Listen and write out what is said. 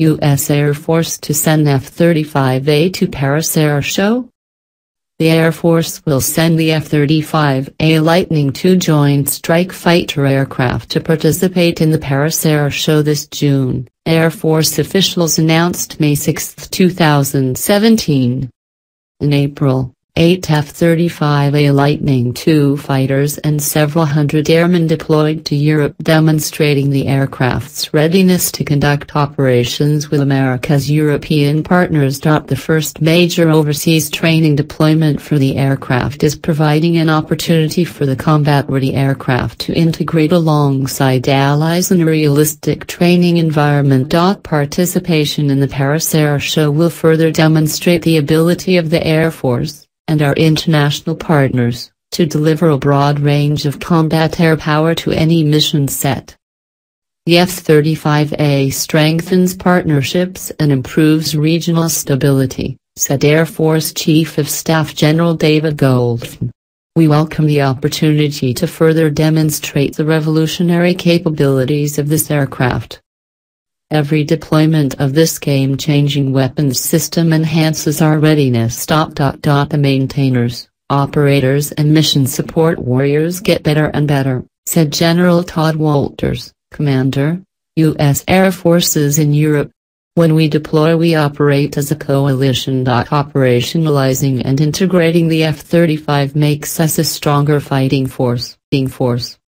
U.S. Air Force to send F-35A to Paris Air Show? The Air Force will send the F-35A Lightning II Joint Strike Fighter aircraft to participate in the Paris Air Show this June, Air Force officials announced May 6, 2017. In April, 8 F-35A Lightning II fighters and several hundred airmen deployed to Europe demonstrating the aircraft's readiness to conduct operations with America's European partners. The first major overseas training deployment for the aircraft is providing an opportunity for the combat-ready aircraft to integrate alongside allies in a realistic training environment. Participation in the Paris Air Show will further demonstrate the ability of the Air Force and our international partners, to deliver a broad range of combat air power to any mission set. The F-35A strengthens partnerships and improves regional stability, said Air Force Chief of Staff General David Goldfein. We welcome the opportunity to further demonstrate the revolutionary capabilities of this aircraft. Every deployment of this game-changing weapons system enhances our readiness. The maintainers, operators and mission support warriors get better and better, said General Todd Walters, Commander, U.S. Air Forces in Europe. When we deploy we operate as a coalition. Operationalizing and integrating the F-35 makes us a stronger fighting force. Force.